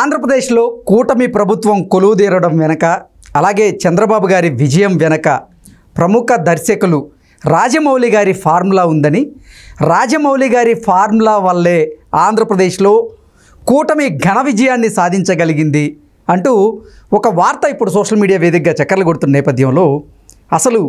ఆంధ్రప్రదేశ్లో కూటమి ప్రభుత్వం కొలువుదీరడం వెనక అలాగే చంద్రబాబు గారి విజయం వెనక ప్రముఖ దర్శకులు రాజమౌళి గారి ఫార్ములా ఉందని రాజమౌళి గారి ఫార్ములా వల్లే ఆంధ్రప్రదేశ్లో కూటమి ఘన విజయాన్ని సాధించగలిగింది అంటూ ఒక వార్త ఇప్పుడు సోషల్ మీడియా వేదికగా చక్కర్లు కొడుతున్న నేపథ్యంలో అసలు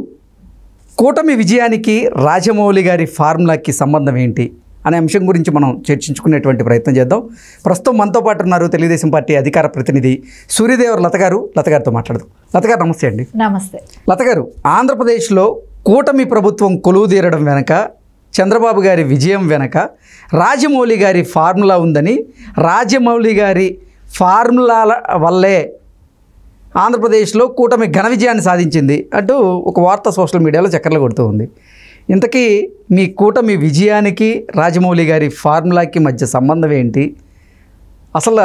కూటమి విజయానికి రాజమౌళి గారి ఫార్ములాకి సంబంధం ఏంటి అనే అంశం గురించి మనం చర్చించుకునేటువంటి ప్రయత్నం చేద్దాం ప్రస్తుతం మనతో పాటు ఉన్నారు తెలుగుదేశం పార్టీ అధికార ప్రతినిధి సూర్యదేవర్ లత గారు లత గారితో మాట్లాడదాం లత గారు నమస్తే అండి నమస్తే లత గారు ఆంధ్రప్రదేశ్లో కూటమి ప్రభుత్వం కొలువు తీరడం వెనక చంద్రబాబు గారి విజయం వెనక రాజమౌళి గారి ఫార్ములా ఉందని రాజమౌళి గారి ఫార్ములాల వల్లే ఆంధ్రప్రదేశ్లో కూటమి ఘన విజయాన్ని సాధించింది అంటూ ఒక వార్త సోషల్ మీడియాలో చక్కర్లు కొడుతూ ఉంది ఇంతకీ మీ కూటమి విజయానికి రాజమౌళి గారి ఫార్ములాకి మధ్య సంబంధం ఏంటి అసలు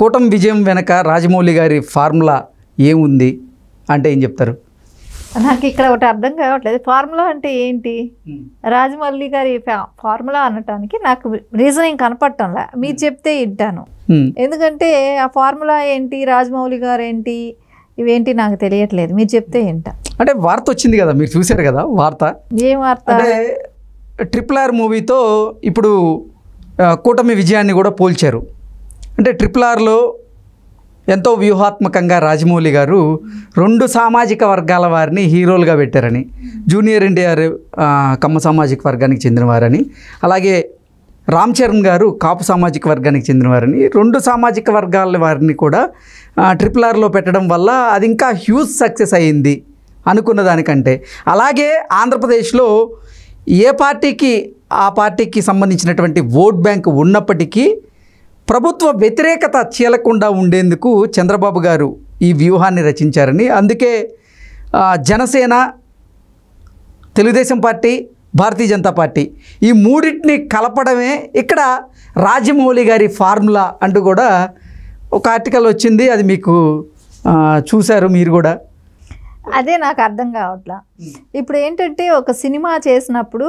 కూటమి విజయం వెనక రాజమౌళి గారి ఫార్ములా ఏముంది అంటే ఏం చెప్తారు నాకు ఇక్కడ ఒకటి అర్థం కావట్లేదు ఫార్ములా అంటే ఏంటి రాజమౌళి గారి ఫార్ములా అనటానికి నాకు రీజనింగ్ కనపడటంలా మీరు చెప్తే వింటాను ఎందుకంటే ఆ ఫార్ములా ఏంటి రాజమౌళి గారు ఏంటి ఇవేంటి నాకు తెలియట్లేదు మీరు చెప్తే వింటా అంటే వార్త వచ్చింది కదా మీరు చూశారు కదా వార్త వార్త అంటే ట్రిపుల్ ఆర్ మూవీతో ఇప్పుడు కూటమి విజయాన్ని కూడా పోల్చారు అంటే ట్రిపుల్ ఆర్లో ఎంతో వ్యూహాత్మకంగా రాజమౌళి గారు రెండు సామాజిక వర్గాల వారిని హీరోలుగా పెట్టారని జూనియర్ ఎన్టీఆర్ కమ్మ సామాజిక వర్గానికి చెందినవారని అలాగే రామ్ చరణ్ గారు కాపు సామాజిక వర్గానికి చెందినవారని రెండు సామాజిక వర్గాల వారిని కూడా ట్రిపుల్ ఆర్లో పెట్టడం వల్ల అది ఇంకా హ్యూజ్ సక్సెస్ అయ్యింది అనుకున్న దానికంటే అలాగే ఆంధ్రప్రదేశ్లో ఏ పార్టీకి ఆ పార్టీకి సంబంధించినటువంటి ఓట్ బ్యాంక్ ఉన్నప్పటికీ ప్రభుత్వ వ్యతిరేకత చీలకుండా ఉండేందుకు చంద్రబాబు గారు ఈ వ్యూహాన్ని రచించారని అందుకే జనసేన తెలుగుదేశం పార్టీ భారతీయ జనతా పార్టీ ఈ మూడింటిని కలపడమే ఇక్కడ రాజమౌళి గారి ఫార్ములా అంటూ కూడా ఒక ఆర్టికల్ వచ్చింది అది మీకు చూశారు మీరు కూడా అదే నాకు అర్థం కావట్లా ఇప్పుడు ఏంటంటే ఒక సినిమా చేసినప్పుడు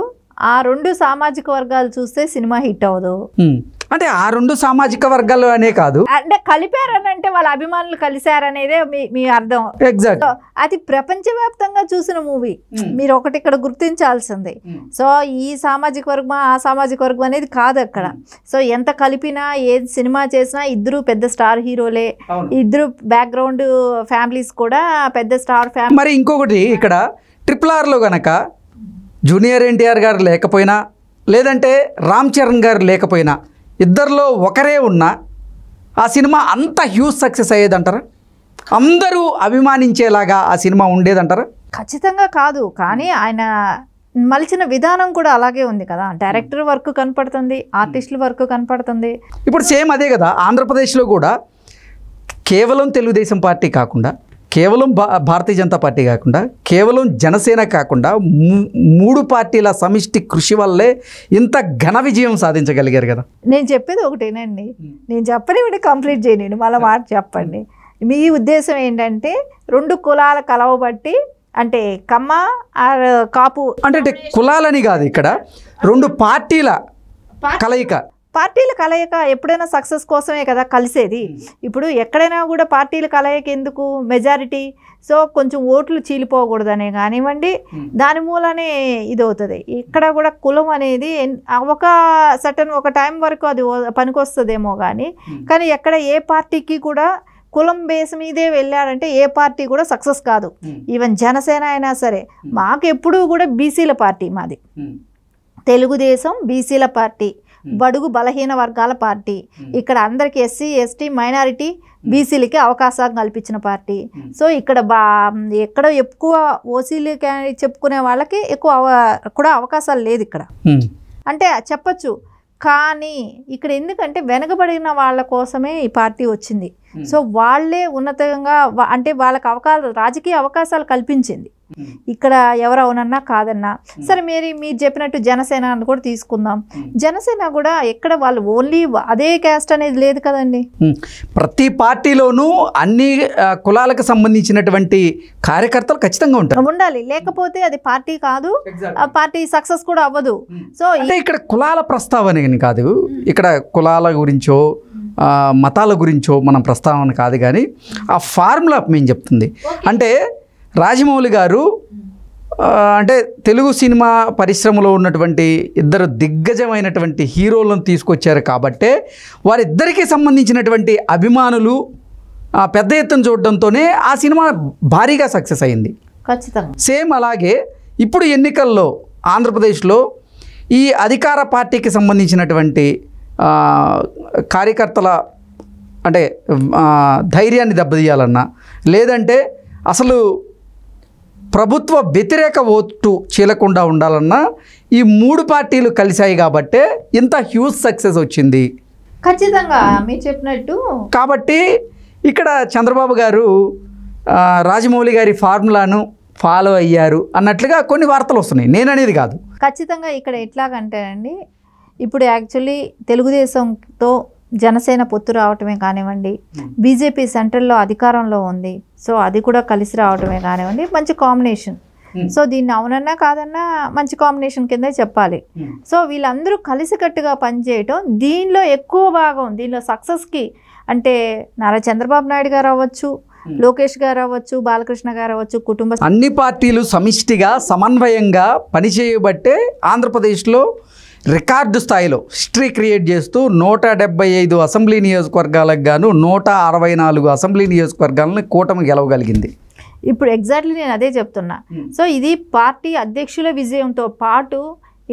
ఆ రెండు సామాజిక వర్గాలు చూస్తే సినిమా హిట్ అవ్వదు అంటే ఆ రెండు సామాజిక వర్గాలు అనే కాదు అంటే కలిపారని అంటే వాళ్ళ అభిమానులు కలిశారనేదే మీ అర్థం ఎగ్జాక్ట్ అది ప్రపంచవ్యాప్తంగా చూసిన మూవీ hmm. మీరు ఒకటి ఇక్కడ గుర్తించాల్సింది hmm. సో ఈ సామాజిక వర్గం ఆ సామాజిక వర్గం అనేది కాదు అక్కడ hmm. సో ఎంత కలిపినా ఏ సినిమా చేసినా ఇద్దరు పెద్ద స్టార్ హీరోలే ఇద్దరు బ్యాక్గ్రౌండ్ ఫ్యామిలీస్ కూడా పెద్ద స్టార్ ఫ్యామిలీ మరి ఇంకొకటి ఇక్కడ ట్రిపుల్ ఆర్లో గనక జూనియర్ ఎన్టీఆర్ గారు లేకపోయినా లేదంటే రామ్ చరణ్ గారు లేకపోయినా ఇద్దరిలో ఒకరే ఉన్నా ఆ సినిమా అంత హ్యూజ్ సక్సెస్ అయ్యేదంటారా అందరూ అభిమానించేలాగా ఆ సినిమా ఉండేదంటారా ఖచ్చితంగా కాదు కానీ ఆయన మలిచిన విధానం కూడా అలాగే ఉంది కదా డైరెక్టర్ వర్క్ కనపడుతుంది ఆర్టిస్టుల వర్క్ కనపడుతుంది ఇప్పుడు సేమ్ అదే కదా ఆంధ్రప్రదేశ్లో కూడా కేవలం తెలుగుదేశం పార్టీ కాకుండా కేవలం భా భారతీయ జనతా పార్టీ కాకుండా కేవలం జనసేన కాకుండా మూడు పార్టీల సమిష్టి కృషి వల్లే ఇంత ఘన విజయం సాధించగలిగారు కదా నేను చెప్పేది ఒకటేనండి నేను చెప్పని వీడు కంప్లీట్ చేయను మళ్ళీ మాట చెప్పండి మీ ఉద్దేశం ఏంటంటే రెండు కులాల కలవబట్టి అంటే కమ్మ కాపు అంటే కులాలని కాదు ఇక్కడ రెండు పార్టీల కలయిక పార్టీల కలయిక ఎప్పుడైనా సక్సెస్ కోసమే కదా కలిసేది ఇప్పుడు ఎక్కడైనా కూడా పార్టీల కలయిక ఎందుకు మెజారిటీ సో కొంచెం ఓట్లు చీలిపోకూడదనే కానివ్వండి దాని మూలనే ఇది అవుతుంది ఇక్కడ కూడా కులం అనేది ఒక సటన్ ఒక టైం వరకు అది పనికొస్తుందేమో కానీ కానీ ఎక్కడ ఏ పార్టీకి కూడా కులం బేస్ మీదే వెళ్ళాడంటే ఏ పార్టీ కూడా సక్సెస్ కాదు ఈవెన్ జనసేన అయినా సరే మాకు ఎప్పుడూ కూడా బీసీల పార్టీ మాది తెలుగుదేశం బీసీల పార్టీ Hmm. బడుగు బలహీన వర్గాల పార్టీ hmm. ఇక్కడ అందరికీ ఎస్సీ ఎస్టీ మైనారిటీ hmm. బీసీలకి అవకాశం కల్పించిన పార్టీ సో ఇక్కడ బా ఎక్కడ ఎక్కువ ఓసీలు చెప్పుకునే వాళ్ళకి ఎక్కువ కూడా అవకాశాలు లేదు ఇక్కడ అంటే చెప్పచ్చు కానీ ఇక్కడ ఎందుకంటే వెనకబడిన వాళ్ళ కోసమే ఈ పార్టీ వచ్చింది సో వాళ్ళే ఉన్నతంగా అంటే వాళ్ళకి అవకాశాలు రాజకీయ అవకాశాలు కల్పించింది ఇక్కడ ఎవరు అవునన్నా కాదన్నా సరే మీరు మీరు చెప్పినట్టు జనసేన అని కూడా తీసుకుందాం జనసేన కూడా ఎక్కడ వాళ్ళు ఓన్లీ అదే క్యాస్ట్ అనేది లేదు కదండి ప్రతి పార్టీలోనూ అన్ని కులాలకు సంబంధించినటువంటి కార్యకర్తలు ఖచ్చితంగా ఉంటారు ఉండాలి లేకపోతే అది పార్టీ కాదు పార్టీ సక్సెస్ కూడా అవ్వదు సో అంటే ఇక్కడ కులాల ప్రస్తావన కాదు ఇక్కడ కులాల గురించో మతాల గురించో మనం ప్రస్తావన కాదు కానీ ఆ ఫార్ములా మేము చెప్తుంది అంటే రాజమౌళి గారు అంటే తెలుగు సినిమా పరిశ్రమలో ఉన్నటువంటి ఇద్దరు దిగ్గజమైనటువంటి హీరోలను తీసుకొచ్చారు కాబట్టే వారిద్దరికీ సంబంధించినటువంటి అభిమానులు పెద్ద ఎత్తున చూడడంతోనే ఆ సినిమా భారీగా సక్సెస్ అయింది ఖచ్చితంగా సేమ్ అలాగే ఇప్పుడు ఎన్నికల్లో ఆంధ్రప్రదేశ్లో ఈ అధికార పార్టీకి సంబంధించినటువంటి కార్యకర్తల అంటే ధైర్యాన్ని దెబ్బతీయాలన్నా లేదంటే అసలు ప్రభుత్వ వ్యతిరేక ఓటు చీలకుండా ఉండాలన్నా ఈ మూడు పార్టీలు కలిశాయి కాబట్టే ఇంత హ్యూజ్ సక్సెస్ వచ్చింది ఖచ్చితంగా మీరు చెప్పినట్టు కాబట్టి ఇక్కడ చంద్రబాబు గారు రాజమౌళి గారి ఫార్ములాను ఫాలో అయ్యారు అన్నట్లుగా కొన్ని వార్తలు వస్తున్నాయి నేననేది కాదు ఖచ్చితంగా ఇక్కడ ఎట్లాగంటేనండి ఇప్పుడు యాక్చువల్లీ తెలుగుదేశంతో జనసేన పొత్తు రావటమే కానివ్వండి బీజేపీ సెంట్రల్లో అధికారంలో ఉంది సో అది కూడా కలిసి రావటమే కానివ్వండి మంచి కాంబినేషన్ hmm. సో దీన్ని అవునన్నా కాదన్నా మంచి కాంబినేషన్ కింద చెప్పాలి hmm. సో వీళ్ళందరూ కలిసికట్టుగా పనిచేయటం దీనిలో ఎక్కువ భాగం దీనిలో సక్సెస్కి అంటే నారా చంద్రబాబు నాయుడు గారు అవ్వచ్చు hmm. లోకేష్ గారు అవ్వచ్చు బాలకృష్ణ గారు అవ్వచ్చు కుటుంబ అన్ని పార్టీలు సమిష్టిగా సమన్వయంగా పనిచేయబట్టే ఆంధ్రప్రదేశ్లో రికార్డు స్థాయిలో హిస్టరీ క్రియేట్ చేస్తూ నూట డెబ్బై ఐదు అసెంబ్లీ నియోజకవర్గాలకు గాను నూట అరవై నాలుగు అసెంబ్లీ నియోజకవర్గాలను కూటమి గెలవగలిగింది ఇప్పుడు ఎగ్జాక్ట్లీ నేను అదే చెప్తున్నా hmm. సో ఇది పార్టీ అధ్యక్షుల విజయంతో పాటు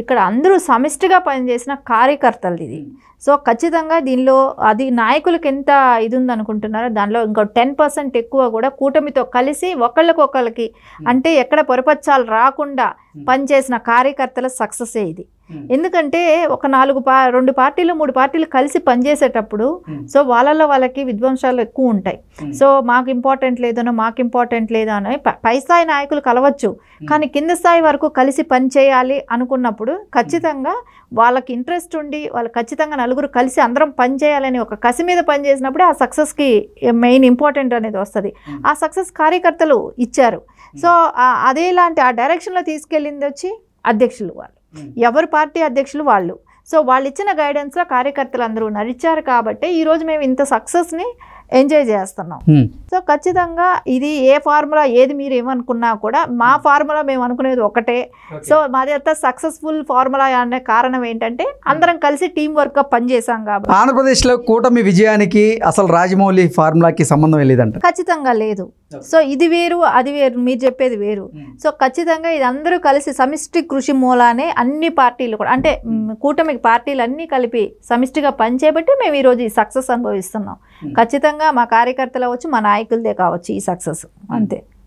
ఇక్కడ అందరూ సమిష్టిగా పనిచేసిన కార్యకర్తలు ఇది సో ఖచ్చితంగా దీనిలో అది నాయకులకు ఎంత ఇది ఉందనుకుంటున్నారో దానిలో ఇంకో టెన్ పర్సెంట్ ఎక్కువ కూడా కూటమితో కలిసి ఒకళ్ళకొకళ్ళకి hmm. అంటే ఎక్కడ పొరపచ్చాలు రాకుండా hmm. పనిచేసిన కార్యకర్తల సక్సెస్ ఇది Hmm. ఎందుకంటే ఒక నాలుగు పా రెండు పార్టీలు మూడు పార్టీలు కలిసి పనిచేసేటప్పుడు hmm. సో వాళ్ళలో వాళ్ళకి విధ్వంసాలు ఎక్కువ ఉంటాయి hmm. సో మాకు ఇంపార్టెంట్ లేదనో మాకు ఇంపార్టెంట్ లేదో అని పై స్థాయి నాయకులు కలవచ్చు కానీ కింద స్థాయి వరకు కలిసి పనిచేయాలి అనుకున్నప్పుడు ఖచ్చితంగా వాళ్ళకి ఇంట్రెస్ట్ ఉండి వాళ్ళు ఖచ్చితంగా నలుగురు కలిసి అందరం పనిచేయాలని ఒక కసి మీద పనిచేసినప్పుడు ఆ సక్సెస్కి మెయిన్ ఇంపార్టెంట్ అనేది వస్తుంది ఆ సక్సెస్ కార్యకర్తలు ఇచ్చారు సో అదే లాంటి ఆ డైరెక్షన్లో తీసుకెళ్ళింది వచ్చి అధ్యక్షులు వాళ్ళు Hmm. ఎవరు పార్టీ అధ్యక్షులు వాళ్ళు సో వాళ్ళు ఇచ్చిన గైడెన్స్లో కార్యకర్తలు అందరూ నడిచారు కాబట్టి ఈరోజు మేము ఇంత సక్సెస్ని ఎంజాయ్ చేస్తున్నాం hmm. సో ఖచ్చితంగా ఇది ఏ ఫార్ములా ఏది మీరు ఏమనుకున్నా కూడా మా ఫార్ములా hmm. మేము అనుకునేది ఒకటే సో మాది అంత సక్సెస్ఫుల్ ఫార్ములా అనే కారణం ఏంటంటే అందరం కలిసి టీం వర్క్ పనిచేసాం కాబట్టి ఆంధ్రప్రదేశ్లో కూటమి విజయానికి అసలు రాజమౌళి ఫార్ములాకి సంబంధం లేదంట ఖచ్చితంగా లేదు సో ఇది వేరు అది వేరు మీరు చెప్పేది వేరు సో hmm. ఖచ్చితంగా ఇది అందరూ కలిసి సమిష్టి కృషి మూలానే అన్ని పార్టీలు కూడా అంటే hmm. కూటమి పార్టీలు అన్నీ కలిపి సమిష్టిగా పనిచేయబట్టి మేము ఈరోజు ఈ సక్సెస్ అనుభవిస్తున్నాం hmm. ఖచ్చితంగా మా కార్యకర్తలు అవ్వచ్చు మా నాయకులదే కావచ్చు ఈ సక్సెస్ అంతే